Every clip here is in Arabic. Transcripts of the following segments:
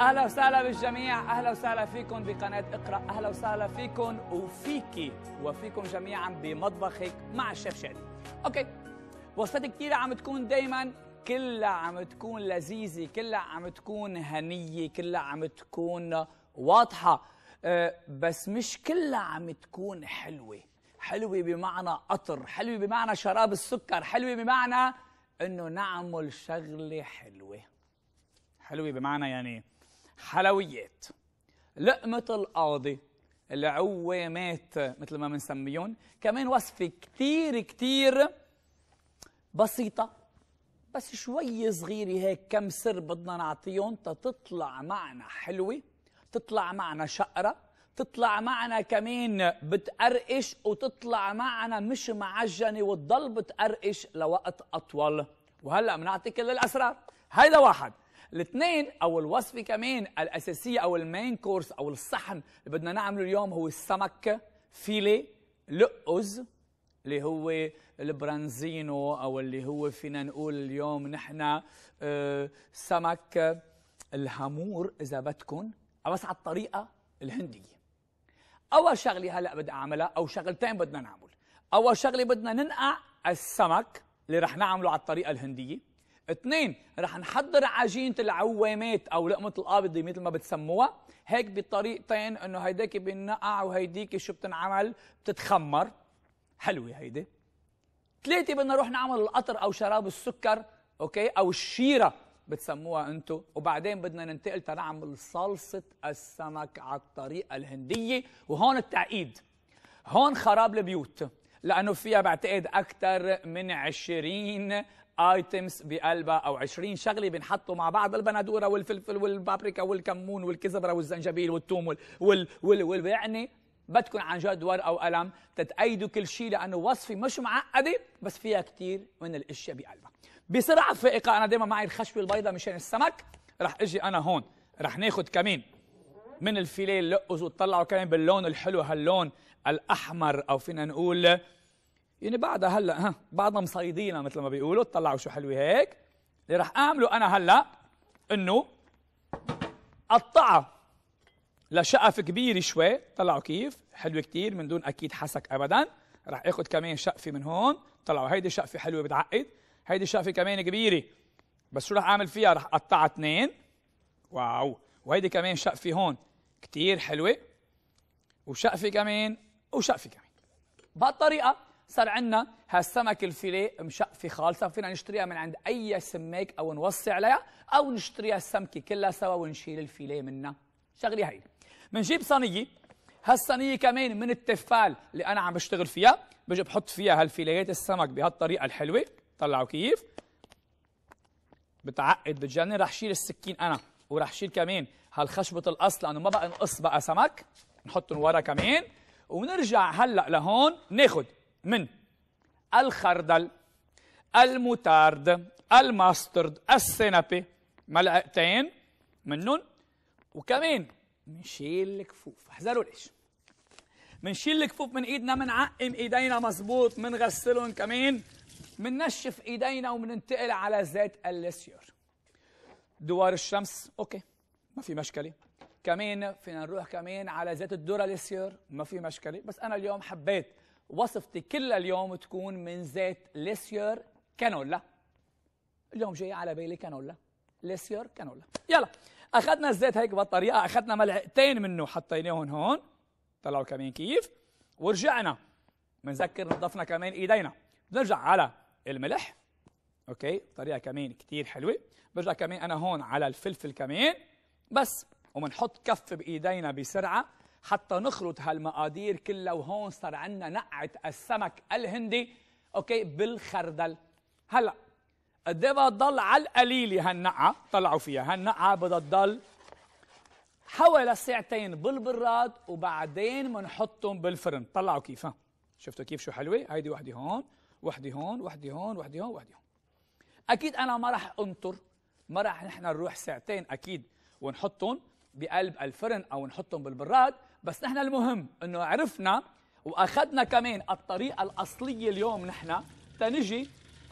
اهلا وسهلا بالجميع اهلا وسهلا فيكم بقناه اقرا اهلا وسهلا فيكم وفيكي وفيكم جميعا بمطبخك مع الشيف شادي اوكي وصفات كثيره عم تكون دائما كلها عم تكون لذيذه كلها عم تكون هنيه كلها عم تكون واضحه أه بس مش كلها عم تكون حلوه حلوه بمعنى قطر حلوه بمعنى شراب السكر حلوه بمعنى انه نعمل شغله حلوه حلوه بمعنى يعني حلويات لقمة القاضي العوامات مثل ما بنسميهم كمان وصفة كتير كتير بسيطة بس شوي صغيرة هيك كم سر بدنا نعطيهم تطلع معنا حلوة تطلع معنا شقرة تطلع معنا كمان بتقرقش وتطلع معنا مش معجنة وتضل بتقرقش لوقت أطول وهلأ بنعطي كل الأسرار هيدا واحد الاثنين او الوصفه كمان الاساسيه او المين كورس او الصحن اللي بدنا نعمله اليوم هو السمك فيلي لقز اللي هو البرانزينو او اللي هو فينا نقول اليوم نحن آه، سمك الهامور اذا بدكم بس على الطريقه الهنديه اول شغله هلا بدي اعملها او شغلتين بدنا نعمل اول شغله بدنا ننقع السمك اللي رح نعمله على الطريقه الهنديه اثنين رح نحضر عجينه العوامات او لقمه القابضه مثل ما بتسموها هيك بطريقتين انه هيداك بينقع وهيديك شو بتنعمل بتتخمر حلوه هيدي ثلاثه بدنا نروح نعمل القطر او شراب السكر اوكي او الشيره بتسموها انتو وبعدين بدنا ننتقل تنعمل صلصه السمك على الطريقه الهنديه وهون التعقيد هون خراب البيوت لانه فيها بعتقد اكثر من 20 ايتمز بقلبها او 20 شغله بنحطوا مع بعض البندوره والفلفل والبابريكا والكمون والكزبره والزنجبيل والثوم وال وال وال, وال... يعني بدكم عن جد ورقه وقلم تتأيدوا كل شيء لانه وصفه مش معقده بس فيها كثير من الاشياء بقلبها بسرعه فائقه انا دائما معي الخشبه البيضاء مشان السمك رح اجي انا هون رح ناخذ كمين من الفيليه اللقز وتطلعوا كمان باللون الحلو هاللون الاحمر او فينا نقول يعني بعدها هلا ها بعدنا مصيدينا مثل ما بيقولوا طلعوا شو حلوه هيك اللي راح اعمله انا هلا انه قطعها لشقف كبير شوي طلعوا كيف حلوه كتير من دون اكيد حسك ابدا راح اخذ كمان شقفه من هون طلعوا هيدي شقفه حلوه بتعقد هيدي شقفه كمان كبيره بس شو راح اعمل فيها راح اقطعها اثنين واو وهيدي كمان شقفه هون كتير حلوه وشقفه كمان وشقفه كمان بهالطريقه صار عندنا هالسمك الفيليه مشق في خالصه فينا نشتريها من عند اي سماك او نوصي عليها او نشتريها السمكه كلها سوا ونشيل الفيليه منها شغله هي بنجيب صينيه هالصينيه كمان من التفال اللي انا عم بشتغل فيها بجي بحط فيها هالفيليات السمك بهالطريقه الحلوه طلعوا كيف بتعقد بتجنن رح شيل السكين انا ورح شيل كمان هالخشبه القص لانه ما بقى نقص بقى سمك نحطهم ورا كمان ونرجع هلا لهون ناخذ من الخردل الموتارد الماسترد السينابي ملقتين منهم وكمان منشيل الكفوف احذروا ليش منشيل الكفوف من ايدنا منعقم ايدينا مزبوط منغسلهم كمان مننشف ايدينا ومننتقل على زيت الليسيور دوار الشمس اوكي ما في مشكله كمان فينا نروح كمان على زيت الدوراليسيور ما في مشكله بس انا اليوم حبيت وصفتي كلها اليوم تكون من زيت ليسير كانولا اليوم جاي على بالي كانولا ليسير كانولا يلا اخذنا الزيت هيك بالطريقه اخذنا ملعقتين منه حطيناهم هون طلعوا كمان كيف ورجعنا بنذكر نظفنا كمان ايدينا بنرجع على الملح اوكي طريقه كمان كثير حلوه برجع كمان انا هون على الفلفل كمان بس وبنحط كف بايدينا بسرعه حتى نخلط هالمقادير كلها وهون صار عندنا نقعة السمك الهندي اوكي بالخردل هلا قد ايه بدها تضل على القليله هالنقعه طلعوا فيها هالنقعه بدها تضل حوالي ساعتين بالبراد وبعدين بنحطهم بالفرن طلعوا كيف شفتوا كيف شو حلوه هيدي وحده هون وحده هون وحده هون وحده هون وحده هون اكيد انا ما راح انطر ما راح نحن نروح ساعتين اكيد ونحطهم بقلب الفرن او نحطهم بالبراد بس نحن المهم انه عرفنا واخذنا كمان الطريقه الاصليه اليوم نحن تنجي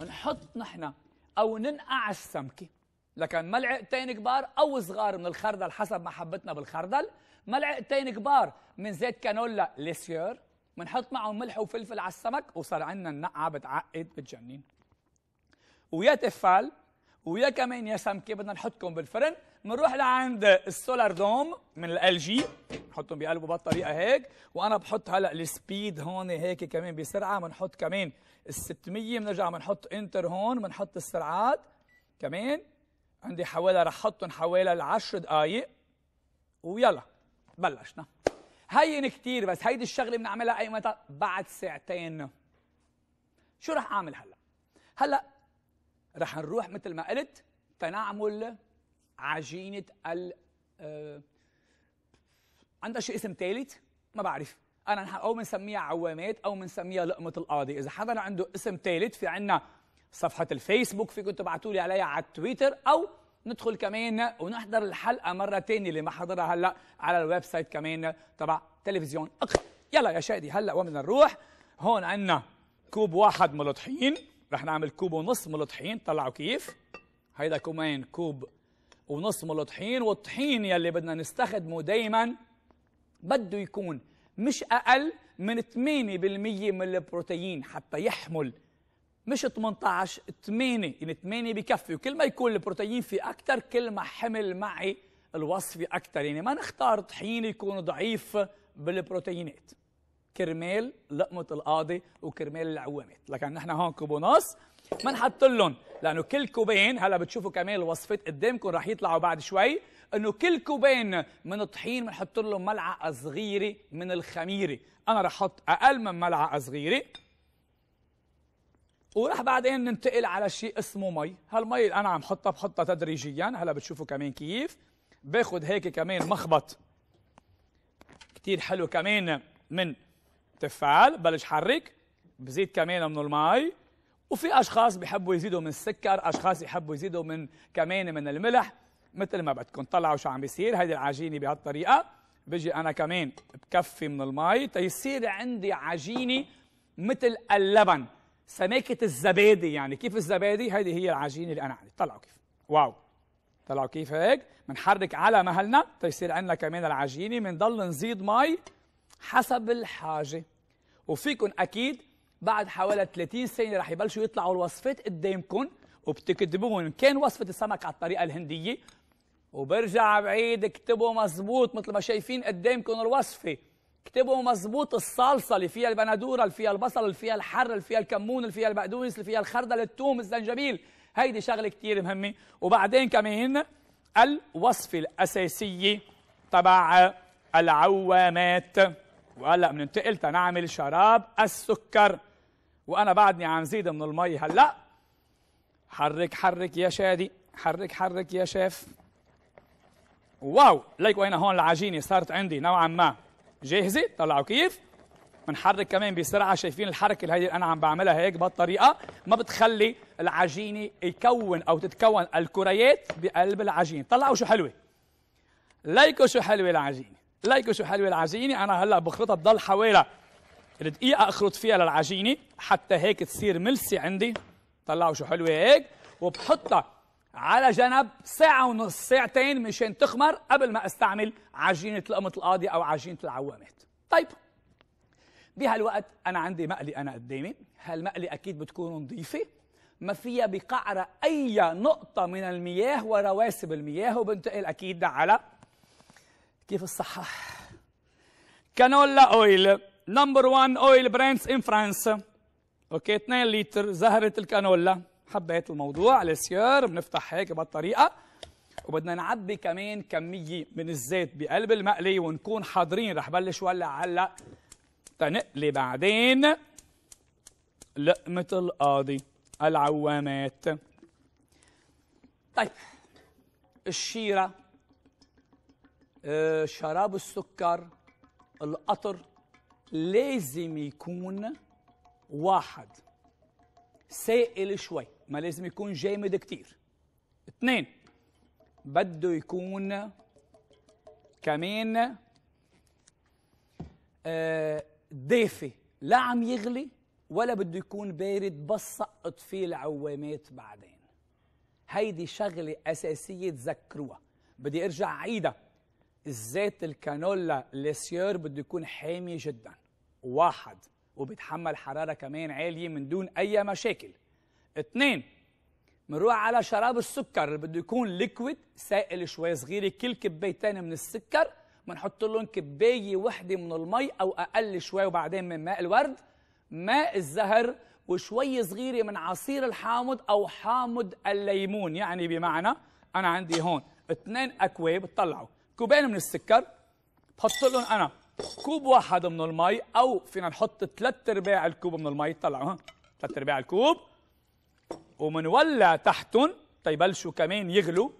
نحط نحن او ننقع السمكه لكن ملعقتين كبار او صغار من الخردل حسب محبتنا بالخردل ملعقتين كبار من زيت كانولا ليسير بنحط معهم ملح وفلفل على السمك وصار عندنا النقعه بتعقد بتجنن ويا تفال ويا كمان يا سمكه بدنا نحطكم بالفرن بنروح لعند السولار دوم من ال جي بنحطهم بقلبه بهالطريقه هيك وانا بحط هلا السبيد هون هيك كمان بسرعه بنحط كمان ال 600 بنرجع بنحط انتر هون بنحط السرعات كمان عندي حوالي رح احطهم حوالي ال 10 دقائق ويلا بلشنا هين كثير بس هيدي الشغله بنعملها اي متى بعد ساعتين شو رح اعمل هلا هلا رح نروح مثل ما قلت تنعمل عجينه ال آه عندها شيء اسم ثالث ما بعرف انا او بنسميها عوامات او بنسميها لقمه القاضي اذا حدا عنده اسم ثالث في عندنا صفحه الفيسبوك فيكم تبعتوا لي عليها على تويتر او ندخل كمان ونحضر الحلقه مره ثانيه اللي ما حضرها هلا على الويب سايت كمان تبع تلفزيون اقرا يلا يا شادي هلا وين بدنا نروح هون عندنا كوب واحد ملطحين رح نعمل كوب ونص ملطحين طلعوا كيف هيدا كمان كوب ونصملوا طحين والطحين يلي بدنا نستخدمه دايما بده يكون مش أقل من 8% من البروتين حتى يحمل مش 18 8 يعني 8 بكفي وكل ما يكون البروتين في أكثر كل ما حمل معي الوصفة أكثر يعني ما نختار طحين يكون ضعيف بالبروتينات كرمال لقمة القاضي وكرمال العوامات لكن نحن هون كوبوناس ما نحط لهم لانه كل كوبين هلا بتشوفوا كمان الوصفات قدامكم رح يطلعوا بعد شوي انه كل كوبين من الطحين بنحط لهم ملعقه صغيره من الخميره انا رح احط اقل من ملعقه صغيره ورح بعدين ننتقل على شيء اسمه مي هالمي اللي انا عم حطها بحطها تدريجيا هلا بتشوفوا كمان كيف باخذ هيك كمان مخبط كتير حلو كمان من تفال بلش حرك بزيد كمان من المي وفي اشخاص بيحبوا يزيدوا من السكر اشخاص يحبوا يزيدوا من كمان من الملح مثل ما بدكم طلعوا شو عم بيصير هيدي العجينه بهالطريقه بجي انا كمان بكفي من المي تيصير طيب عندي عجينه مثل اللبن سماكه الزبادي يعني كيف الزبادي هيدي هي العجينه اللي انا عندي طلعوا كيف واو طلعوا كيف هيك بنحرك على مهلنا تيصير طيب عندنا كمان العجينه بنضل نزيد مي حسب الحاجه وفيكم اكيد بعد حوالي 30 سنه رح يبلشوا يطلعوا الوصفات قدامكم وبتكتبون كان وصفه السمك على الطريقه الهنديه وبرجع بعيد اكتبوا مزبوط مثل ما شايفين قدامكم الوصفه اكتبوا مزبوط الصلصه اللي فيها البندوره اللي فيها البصل اللي فيها الحر اللي فيها الكمون اللي فيها البقدونس اللي فيها الخردل الثوم الزنجبيل هيدي شغله كثير مهمه وبعدين كمان الوصفه الاساسيه تبع العوامات وهلا بننتقل تنعمل شراب السكر وانا بعدني عن زيد من المي هلا حرك حرك يا شادي حرك حرك يا شاف واو ليكوا هنا هون العجينه صارت عندي نوعا ما جاهزه طلعوا كيف بنحرك كمان بسرعه شايفين الحركه اللي انا عم بعملها هيك بهالطريقه ما بتخلي العجينه يكون او تتكون الكريات بقلب العجينه طلعوا شو حلوه ليكوا شو حلوه العجينه ليكوا شو حلوه العجينه انا هلا بخلطها بضل حوالي الدقيقة أخلط فيها للعجينة حتى هيك تصير ملسة عندي طلعوا شو حلوة هيك وبحطها على جنب ساعة ونص ساعتين مشان تخمر قبل ما استعمل عجينة لقمة القاضي أو عجينة العوامات طيب بهالوقت أنا عندي مقلي أنا قدامي هالمقلي أكيد بتكون نظيفة ما فيها بقعرة أي نقطة من المياه ورواسب المياه وبنتقل أكيد على كيف الصحة كانولا أويل نمبر 1 اويل براندز ان فرنسا اوكي 2 لتر زهره الكانولا حبيت الموضوع السيار بنفتح هيك بهالطريقه وبدنا نعبي كمان كميه من الزيت بقلب المقلي ونكون حاضرين رح بلش ولع هلا تنقلي بعدين لقمه القاضي العوامات طيب الشيره آه، شراب السكر القطر لازم يكون واحد سائل شوي ما لازم يكون جامد كتير اثنين بده يكون كمان آه، دافي لا عم يغلي ولا بده يكون بارد بس سقط فيه العوامات بعدين هيدي شغلة أساسية تذكروها بدي أرجع عيدها الزيت الكانولا لسيور بده يكون حامي جدا واحد وبيتحمل حرارة كمان عالية من دون أي مشاكل اثنين بنروح على شراب السكر اللي بده يكون ليكويد سائل شوي صغيرة كل كبايتين من السكر بنحط لهم كباية وحدة من المي أو أقل شوي وبعدين من ماء الورد ماء الزهر وشوي صغيرة من عصير الحامض أو حامض الليمون يعني بمعنى أنا عندي هون اثنين أكواب طلعوا كوبين من السكر بحط لهم انا كوب واحد من المي او فينا نحط ثلاث ارباع الكوب من المي طلعوا ها ثلاث ارباع الكوب ومنولع تحتهم تيبلشوا كمان يغلوا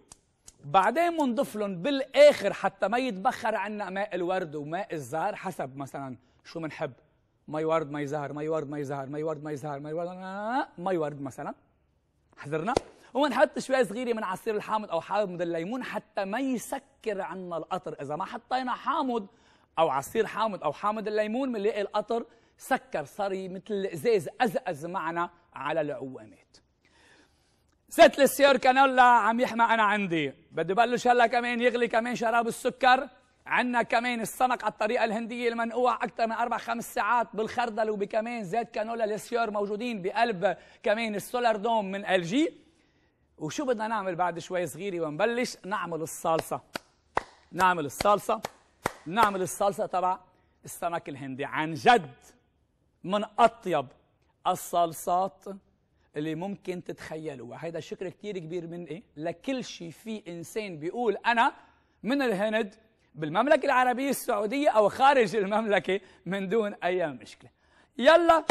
بعدين بنضيف لهم بالاخر حتى ما يتبخر عنا ماء الورد وماء الزهر حسب مثلا شو بنحب مي ورد مي زهر مي ورد مي زهر مي ورد مي زهر مي ورد مي ورد مثلا حذرنا وما نحط شوية صغيرة من عصير الحامض أو حامض الليمون حتى ما يسكر عنا القطر إذا ما حطينا حامض أو عصير حامض أو حامض الليمون بنلاقي القطر سكر صار مثل الإزاز أزأز معنا على العوامات زيت السيور كانولا عم يحمى أنا عندي بدي بلش هلا كمان يغلي كمان شراب السكر عندنا كمان السمك على الطريقة الهندية المنقوع أكثر من أربع خمس ساعات بالخردل وبكمان زيت كانولا السيور موجودين بقلب كمان السولار دوم من الجي وشو بدنا نعمل بعد شوي صغيرة ونبلش نعمل الصلصة نعمل الصلصة نعمل الصلصة تبع السمك الهندي عن جد من أطيب الصلصات اللي ممكن تتخيلوها هيدا شكر كتير كبير من إيه؟ لكل شيء في إنسان بيقول أنا من الهند بالمملكة العربية السعودية أو خارج المملكة من دون أي مشكلة يلا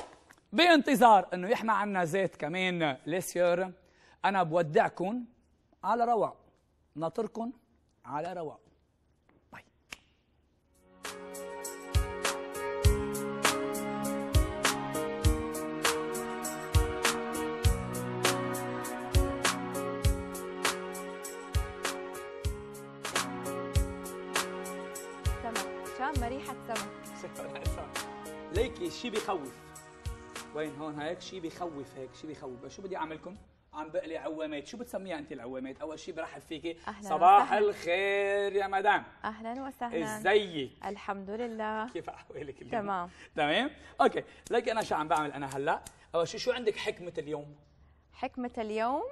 بانتظار أنه يحمى عنا زيت كمان ليسيور أنا بودعكم على رواق ناطركم على رواق ليكي شي بخوف وين هون هيك شي بخوف هيك شي بخوف شو بدي اعملكم؟ عم بقلي عوامات شو بتسميها انت العوامات اول شيء برحب فيكي أهلاً صباح وسهلاً. الخير يا مدام اهلا وسهلا ازيك الحمد لله كيف احوالك اليوم تمام تمام اوكي لك انا شو عم بعمل انا هلا اول شيء شو عندك حكمه اليوم حكمه اليوم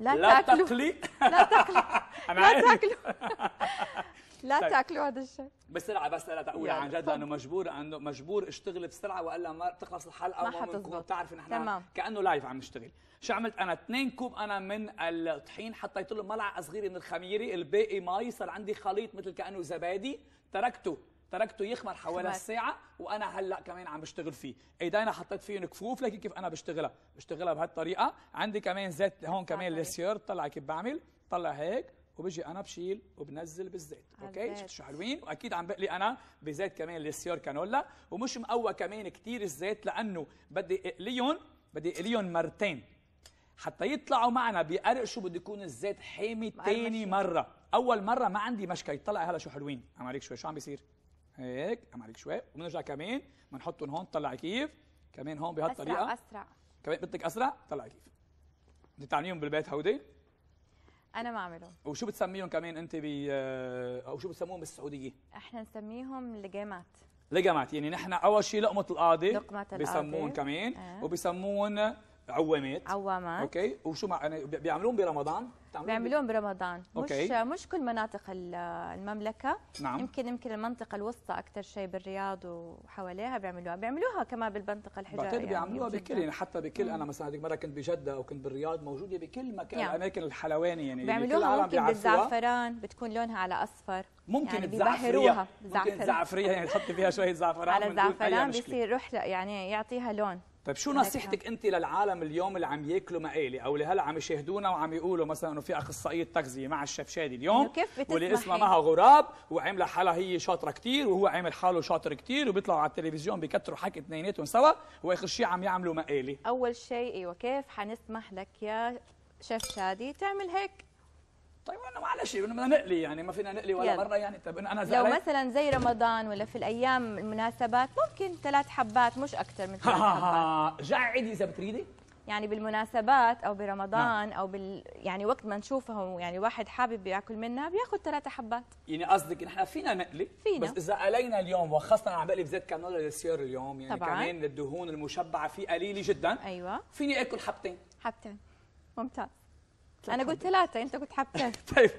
لا, لا تاكلوا تقلي. لا تاكلوا لا تاكلوا لا طيب. تاكلوا هذا الشيء بسرعه بس لا تقول عن جد لانه مجبور انه مجبور اشتغل بسرعه والا ما بتخلص الحلقه ما حتزبط بتعرفي نحن كانه لايف عم نشتغل شو عملت انا اثنين كوب انا من الطحين حطيت له ملعقه صغيره من الخميره الباقي مي صار عندي خليط مثل كانه زبادي تركته تركته يخمر حوالي الساعة وأنا هلا كمان عم بشتغل فيه، ايدينا حطيت فيهم كفوف لكن كيف أنا بشتغلها، بشتغلها بهالطريقة، عندي كمان زيت هون كمان لسيور طلع كيف بعمل، طلع هيك وبجي انا بشيل وبنزل بالزيت اوكي شفت شو حلوين واكيد عم بقلي انا بزيت كمان لسيور كانولا ومش مقوى كمان كثير الزيت لانه بدي اقليهم بدي اقليهم مرتين حتى يطلعوا معنا بيقرقشوا بده يكون الزيت حامي تاني مره اول مره ما عندي مشكله يطلع هلا شو حلوين عم عليك شوي شو عم بيصير هيك عم عليك شوي وبنرجع كمان بنحطهم هون طلع كيف كمان هون بهالطريقه اسرع اسرع كمان بدك اسرع طلع كيف بدك تعمليهم بالبيت هودي انا ما اعملهم وشو بتسميهم كمان انت ب او شو بتسموهم بالسعوديه احنا نسميهم لجامات لجامات يعني نحن اول شيء لقمه القاضي لقمه القاضي بسمون كمان آه. وبسمون عوامات عوامات اوكي وشو يعني بيعملوهم برمضان بيعملوهم برمضان أوكي. مش مش كل مناطق المملكه نعم. يمكن يمكن المنطقه الوسطى اكثر شيء بالرياض وحواليها بيعملوها بيعملوها كمان بالمنطقه الحجازيه بعتقد يعني بيعملوها بكل يعني حتى بكل مم. انا مثلا هذيك مره كنت بجده او كنت بالرياض موجوده بكل مكان يعني. الاماكن الحلواني يعني بيعملوها ممكن بالزعفران بتكون لونها على اصفر ممكن يعني تزعفريها ممكن زعفريه يعني تحطي فيها شويه زعفران على الزعفران أيوة، بيصير رح يعني يعطيها لون طيب شو نصيحتك انت للعالم اليوم اللي عم ياكلوا مقالي او اللي هلا عم يشاهدونا وعم يقولوا مثلا انه في اخصائيه تغذيه مع الشيف شادي اليوم كيف واللي اسمها مها غراب وعامله حالها هي شاطره كثير وهو عامل حاله شاطر كثير وبيطلعوا على التلفزيون بكتروا حكي اثنيناتهم سوا واخر شيء عم يعملوا مقالي اول شيء ايوه كيف حنسمح لك يا شيف شادي تعمل هيك طيب انا معلش بدنا نقلي يعني ما فينا نقلي ولا يلا. مره يعني طيب انا زعلان لو مثلا زي رمضان ولا في الايام المناسبات ممكن ثلاث حبات مش اكثر من ثلاث حبات جعدي اذا بتريدي يعني بالمناسبات او برمضان نعم. او بال يعني وقت ما نشوفهم يعني واحد حابب ياكل منها بياخذ ثلاثة حبات يعني قصدك نحن فينا نقلي فينا. بس اذا قلينا اليوم وخاصه عم بقلي بزيت كانولا للسيور اليوم يعني طبعاً. كمان الدهون المشبعه فيه قليله جدا ايوه فيني اكل حبتين حبتين ممتاز انا قلت ثلاثه انت قلت حبتين طيب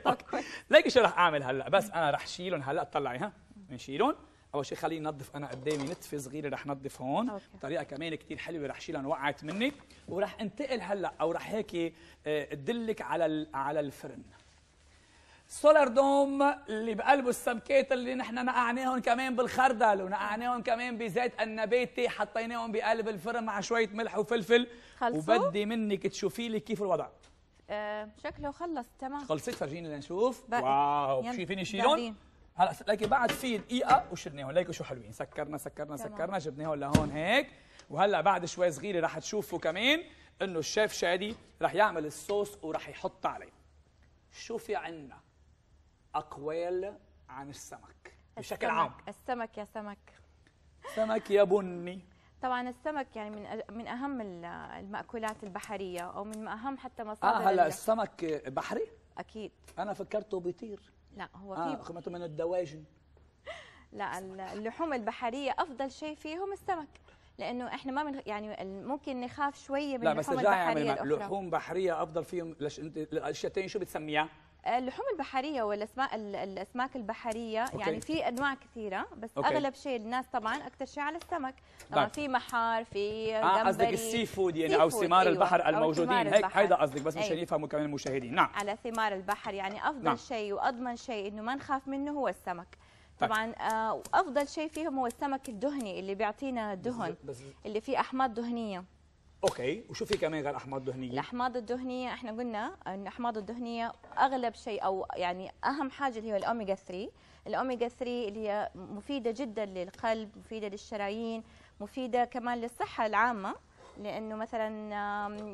ليك شو راح اعمل هلا بس انا راح شيلهم هلا طلعي ها نشيلهم اول شيء خليني انظف انا قدامي إيه نتفه صغيره رح نظف هون أوكي. طريقه كمان كثير حلوه رح شيلها وقعت مني ورح انتقل هلا او رح هيك آه، ادلك على على الفرن سولار دوم اللي بقلبه السمكات اللي نحن نقعناهم كمان بالخردل ونقعناهم كمان بزيت النباتي حطيناهم بقلب الفرن مع شويه ملح وفلفل خلصوا؟ وبدي منك تشوفي لي كيف الوضع آه، شكله خلص تمام خلصت فرجيني لنشوف واو فيني شيلون هلا لكن بعد في دقيقه وشلناهم ليكوا شو حلوين سكرنا سكرنا تمام. سكرنا جبناهم لهون هيك وهلا بعد شوي صغيره رح تشوفوا كمان انه الشيف شادي رح يعمل الصوص ورح يحط عليه شو في عنا اقوال عن السمك بشكل السمك. عام السمك يا سمك سمك يا بني طبعا السمك يعني من من اهم المأكولات البحريه او من اهم حتى مصادر اه هلا السمك بحري؟ اكيد انا فكرته بيطير لا هو في آه خمته من الدواجن لا اللحوم البحريه افضل شيء فيهم السمك لانه احنا ما من يعني ممكن نخاف شويه من اللحوم البحريه لا بس البحريه الاخرى لحوم بحريه افضل فيهم ليش انت الاشياء الثانيه شو بتسميها؟ اللحوم البحريه والاسماك الاسماك البحريه أوكي. يعني في انواع كثيره بس أوكي. اغلب شيء الناس طبعا اكثر شيء على السمك طبعا طيب. في محار في آه قصدك السي فود يعني او ثمار أيوة. البحر الموجودين هيك هيدا قصدك بس أيوة. مشان يفهموا كمان المشاهدين نعم على ثمار البحر يعني افضل نعم. شيء واضمن شيء انه ما نخاف منه هو السمك طيب. طبعا آه، افضل شيء فيهم هو السمك الدهني اللي بيعطينا دهن بس بس اللي فيه احماض دهنيه اوكي وشو في كمان غير احماض دهنيه الاحماض الدهنيه احنا قلنا ان الاحماض الدهنيه اغلب شيء او يعني اهم حاجه اللي هو الاوميجا 3 الاوميجا 3 اللي هي مفيده جدا للقلب مفيده للشرايين مفيده كمان للصحه العامه لانه مثلا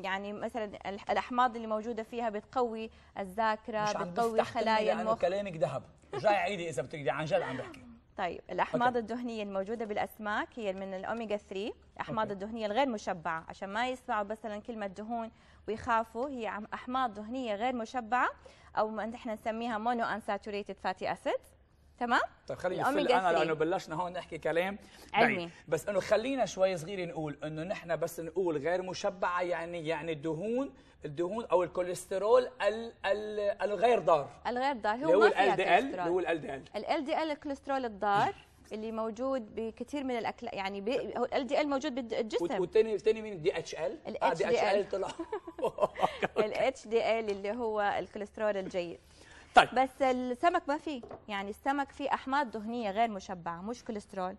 يعني مثلا الاحماض اللي موجوده فيها بتقوي الذاكره بتقوي خلايا المخ كلامك ذهب جاي عيدي اذا بتقدري عن جد عم بحكي طيب الاحماض أوكي. الدهنيه الموجوده بالاسماك هي من الاوميجا 3 الاحماض الدهنيه الغير مشبعه عشان ما يسمعوا مثلا كلمه دهون ويخافوا هي احماض دهنيه غير مشبعه او ما احنا نسميها مونو انساتوريتد فاتي اسيدز تمام طيب خلينا في انا لانه بلشنا هون نحكي كلام علمي بعيد. بس انه خلينا شوي صغير نقول انه نحن بس نقول غير مشبعه يعني يعني الدهون الدهون او الكوليسترول ال ال الغير ضار الغير ضار هو, هو ما فيها كوليسترول هو ال دي ال ال دي ال الكوليسترول الضار اللي موجود بكثير من الاكل يعني ال دي ال موجود بالجسم والثاني الثاني مين دي اتش ال؟ آه، ال اتش دي ال طلع ال اتش دي ال اللي هو الكوليسترول الجيد طيب. بس السمك ما فيه يعني السمك فيه احماض دهنيه غير مشبعه مش كوليسترول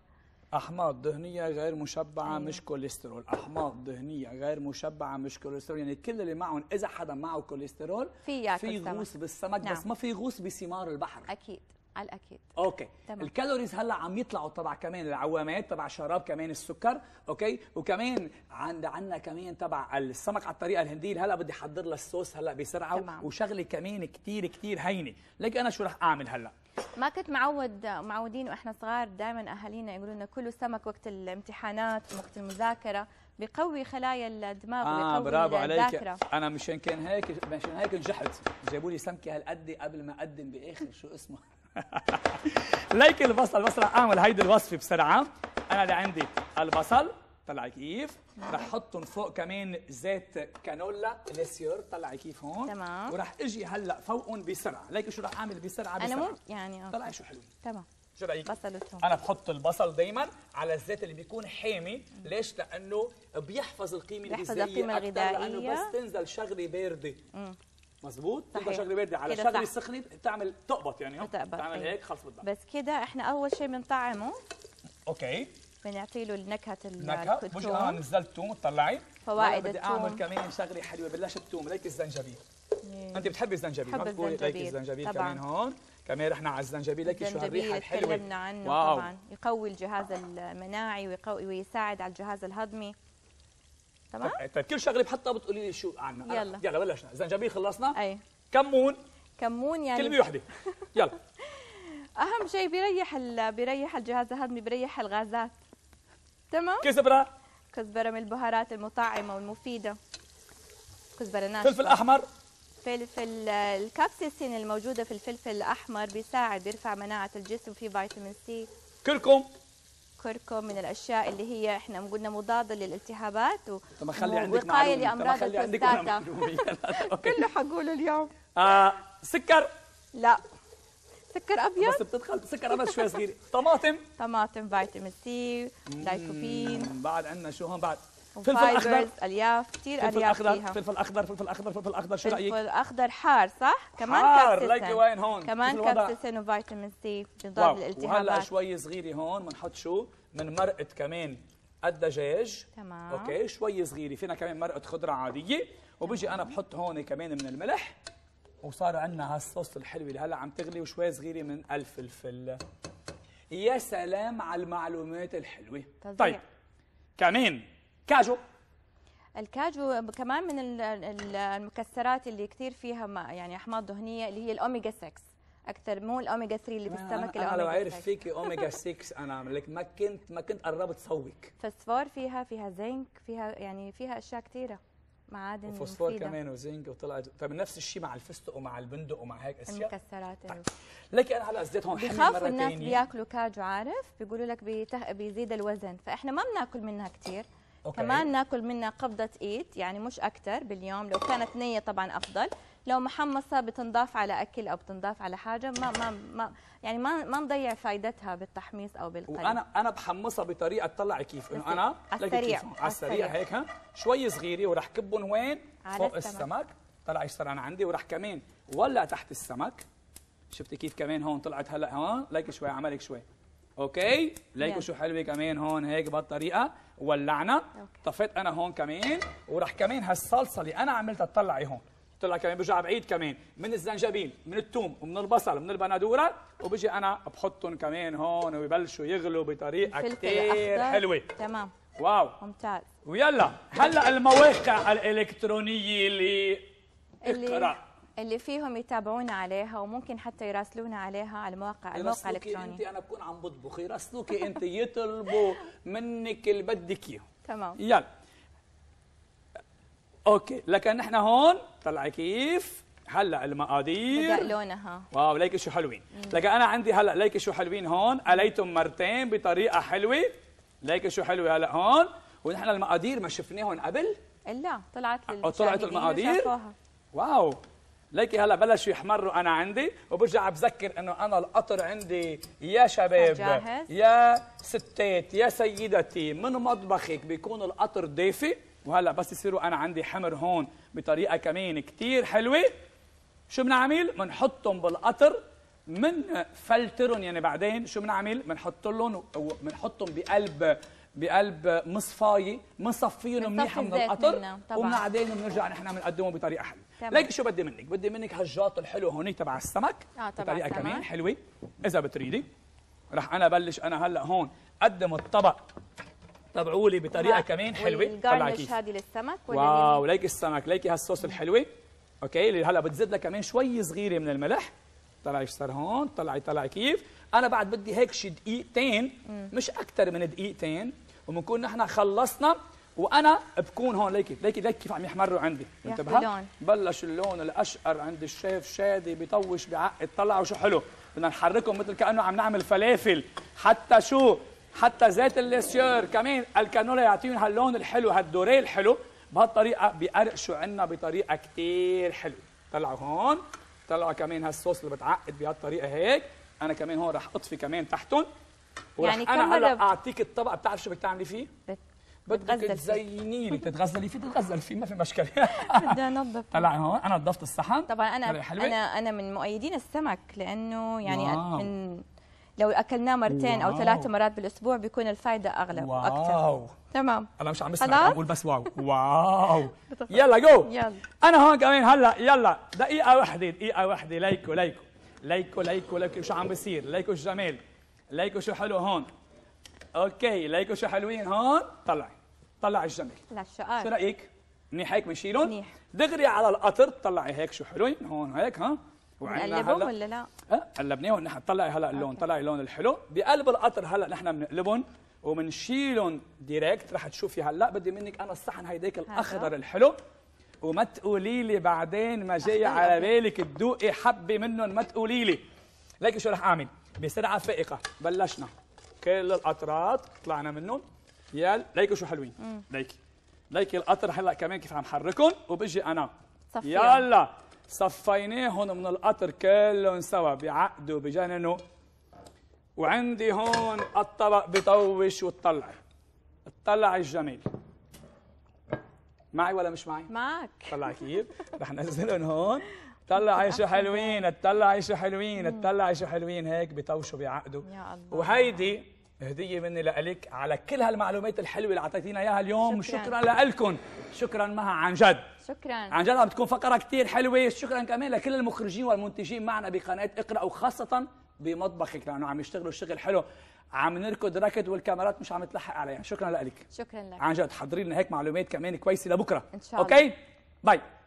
احماض دهنيه غير مشبعه أيوه. مش كوليسترول احماض دهنيه غير مشبعه مش كوليسترول يعني كل اللي معهم اذا حدا معه كوليسترول في في غوص بالسمك نعم. بس ما في غوص بثمار البحر اكيد على الاكيد اوكي تمام. الكالوريز هلا عم يطلعوا تبع كمان العوامات تبع شراب كمان السكر اوكي وكمان عند عندنا كمان تبع السمك على الطريقه الهنديه هلا بدي احضر له الصوص هلا بسرعه تمام. وشغله كمان كثير كثير هينه لك انا شو رح اعمل هلا ما كنت معود معودين واحنا صغار دائما اهالينا يقولوا لنا كلوا سمك وقت الامتحانات وقت المذاكره بقوي خلايا الدماغ آه برافو عليك انا مشان كان هيك مشان هيك نجحت جابوا لي سمكه هالقد قبل ما اقدم باخر شو اسمه ليك البصل بس رح اعمل هيدي الوصفه بسرعه انا اللي عندي البصل طلع كيف رح احطهم فوق كمان زيت كانولا ليسيور طلع كيف هون تمام ورح اجي هلا فوقهم بسرعه ليك شو رح اعمل بسرعه بسرعه انا مو يعني اه طلع شو حلو تمام شو رايك؟ بصل وثوم انا بحط البصل دايما على الزيت اللي بيكون حامي، ليش؟ لانه بيحفظ القيمه الغذائيه بيحفظ القيمه الغذائيه لانه بس تنزل شغله بارده مظبوط تبقى شغل بارده على الشغل السخن بتعمل تقبط يعني بتقبط بتعمل طيب. هيك خلص بتضل بس كده احنا اول شيء بنطعمه اوكي بنعطي له نكهه النكهه مش انا نزلت الثوم وطلعي فوائد بدي اعمل كمان شغله حلوه بلاش الثوم ليك الزنجبيل إيه. انت بتحبي الزنجبيل ما بتقولي ليك الزنجبيل كمان هون كمان رحنا على الزنجبيل ليك شو الريحه الحلوه تكلمنا عنه واو. طبعا يقوي الجهاز المناعي ويقوي ويساعد على الجهاز الهضمي تمام طيب كل شغله بحطها بتقولي لي شو عنها يلا يلا بلشنا زنجبيل خلصنا اي كمون كمون يعني كلمه وحده يلا اهم شيء بيريح ال... بيريح الجهاز الهضمي بيريح الغازات تمام كزبره كزبره من البهارات المطعمه والمفيده كزبره ناشفه فلفل احمر فلفل آه، الكابسيسين الموجوده في الفلفل الاحمر بيساعد بيرفع مناعه الجسم في فيتامين سي كركم كركم من الاشياء اللي هي احنا قلنا مضاده للالتهابات و... طب خلي عندك وقايه لامراض البروستاتا كله حقوله اليوم آه سكر لا سكر ابيض بس بتدخل سكر ابيض شوي صغير طماطم طماطم فيتامين سي لايكوبين بعد عندنا شو هون بعد فلفل اخضر الياف كثير الياف أخضر. فيها فلفل اخضر فلفل اخضر فلفل اخضر شو رايك فلفل اخضر حار صح كمان حار لايك وين هون كمان كابسيسين وفيتامين سي بضاد الالتهابات وهلا شوي صغيره هون بنحط شو من مرقه كمان الدجاج تمام اوكي شوي صغيره فينا كمان مرقه خضره عاديه وبيجي انا بحط هون كمان من الملح وصار عندنا هالصوص الحلوه اللي هلا عم تغلي وشوي صغيره من الفلفل يا سلام على المعلومات الحلوه طيب كمان كاجو الكاجو كمان من المكسرات اللي كثير فيها يعني احماض دهنيه اللي هي الاوميجا 6 اكثر مو الاوميجا 3 اللي بالسمك انا, أنا لو عارف فيكي اوميجا 6 انا لك ما كنت ما كنت قربت صوبك فسفور فيها فيها زنك فيها يعني فيها اشياء كثيره معادن وفوسفور كمان وزنك وطلعت طيب نفس الشيء مع الفستق ومع البندق ومع هيك اشياء المكسرات طيب. أيوة. لكن انا هلا زدت هون بخافوا الناس بياكلوا كاجو عارف بيقولوا لك بيزيد الوزن فاحنا ما بناكل منها كثير كمان ناكل منها قبضة ايد يعني مش اكثر باليوم لو كانت نية طبعا افضل لو محمصة بتنضاف على اكل او بتنضاف على حاجة ما ما, ما يعني ما ما نضيع فائدتها بالتحميص او بالقلي وانا انا بحمصها بطريقة تطلع كيف انه انا على السريع على السريع هيك ها شوي صغيرة وراح كبهم وين؟ فوق السمك طلع صار انا عندي وراح كمان ولع تحت السمك شفتي كيف كمان هون طلعت هلا هون ليك شوي عملك شوي اوكي ليكوا شو حلوه كمان هون هيك بهالطريقه واللعنه طفيت انا هون كمان وراح كمان هالصلصه اللي انا عملتها تطلعي هون طلع كمان برجع بعيد كمان من الزنجبيل من الثوم ومن البصل ومن البندوره وبجي انا بحطهم كمان هون وببلشوا يغلوا بطريقه كثير حلوه تمام واو ممتاز ويلا هلا المواقع الالكترونيه اللي, اللي اقرا اللي فيهم يتابعونا عليها وممكن حتى يراسلونا عليها على المواقع الموقع الالكتروني انت انا بكون عم بطبخ يراسلوكي انت يطلبوا منك اللي بدك اياه تمام يلا اوكي لكن نحن هون طلع كيف هلا المقادير بدأ لونها واو ليك شو حلوين لكن انا عندي هلا ليك شو حلوين هون قليتهم مرتين بطريقه حلوه ليك شو حلوه هلا هون ونحن المقادير ما شفناهم قبل لا طلعت للمشاهدين طلعت المقادير واو ليكي هلا بلشوا يحمروا انا عندي وبرجع بذكر انه انا القطر عندي يا شباب جاهز. يا ستات يا سيدتي من مطبخك بيكون القطر دافي وهلا بس يصيروا انا عندي حمر هون بطريقه كمان كثير حلوه شو بنعمل بنحطهم بالقطر من فلترهم يعني بعدين شو بنعمل بنحط لهم بنحطهم بقلب بقلب مصفايه بنصفيهم منيح من القطر وبنعديهم بنرجع نحن بنقدمه بطريقه حلوه ليك شو بدي منك بدي منك هالجاط الحلو هوني تبع السمك آه بطريقه السمك. كمان حلوه اذا بتريدي رح انا بلش انا هلا هون قدم الطبق تبعولي بطريقه كمان حلوه كيف هذه للسمك واو ليك السمك ليك هالصوص الحلوه اوكي اللي هلا بتزيد لها كمان شوي صغيره من الملح طلعي صار هون طلعي طلعي كيف انا بعد بدي هيك شي دقيقتين مش اكثر من دقيقتين وبنكون نحن خلصنا وانا بكون هون ليكي ليكي ليكي كيف عم يحمروا عندي انتبه بلش اللون الاشقر عند الشيف شادي بيطوش بعقد طلعوا شو حلو بدنا نحركهم مثل كانه عم نعمل فلافل حتى شو حتى زيت الليسيور كمان الكانولا يعطيهم هاللون الحلو هالدوري الحلو بهالطريقه بيقرقشوا عنا بطريقه كثير حلوه طلعوا هون طلعوا كمان هالصوص اللي بتعقد بهالطريقه هيك انا كمان هون راح اطفي كمان تحتهم يعني يعني انا هلا اعطيك الطبق بتعرف شو بدك تعملي فيه؟ بت... بدك تزيني لي تتغزلي فيه تتغزل فيه ما في مشكله بدي انظف طلع هون انا نظفت الصحن طبعا انا انا انا من مؤيدين السمك لانه يعني من لو اكلناه مرتين واو. او ثلاث مرات بالاسبوع بيكون الفائده اغلى واو. تمام انا مش عم بسمع بقول بس واو واو يلا جو يلا انا هون كمان هلا يلا دقيقه واحده دقيقه واحده ليكو ليكو ليكو ليكو ليكو شو عم بصير ليكو شو ليكو شو حلو هون اوكي ليكو شو حلوين هون طلعي طلعي الجمال للشقار شو رايك منيح هيك بنشيلهم منيح دغري على القطر طلعي هيك شو حلوين هون هيك ها وعندنا هلا ولا لا؟ اه قلبناهم نحن طلعي هلا اللون أوكي. طلعي اللون الحلو بقلب القطر هلا نحن بنقلبهم وبنشيلهم ديريكت رح تشوفي هلا بدي منك انا الصحن هيداك الاخضر الحلو وما تقولي لي بعدين ما جاي على بالك تدوقي حبه منهم ما تقولي لي ليك شو رح اعمل بسرعه فائقه بلشنا كل القطرات طلعنا منهم يال ليكوا شو حلوين مم. ليكي ليكي القطر هلا كمان كيف عم حركهم وبجي انا صفية. يلا صفيناهم من القطر كلهم سوا بعقدوا بجننوا وعندي هون الطبق بطوش وتطلع تطلع الجميل معي ولا مش معي؟ معك طلع كيف؟ رح ننزلهم هون طلع شو حلوين تطلع شو حلوين تطلع شو حلوين هيك بطوشوا بعقده يا الله وهيدي هديه مني لك على كل هالمعلومات الحلوه اللي اعطيتينا اياها اليوم شكرا, شكرا لكم شكرا مها عن جد شكرا عن جد عم تكون فقره كثير حلوه شكرا كمان لكل المخرجين والمنتجين معنا بقناه اقرا وخاصه بمطبخك لانه عم يشتغلوا شغل حلو عم نركض ركض والكاميرات مش عم تلحق عليها شكرا لك شكرا لك عن جد حضري لنا هيك معلومات كمان كويسه لبكره ان شاء الله اوكي باي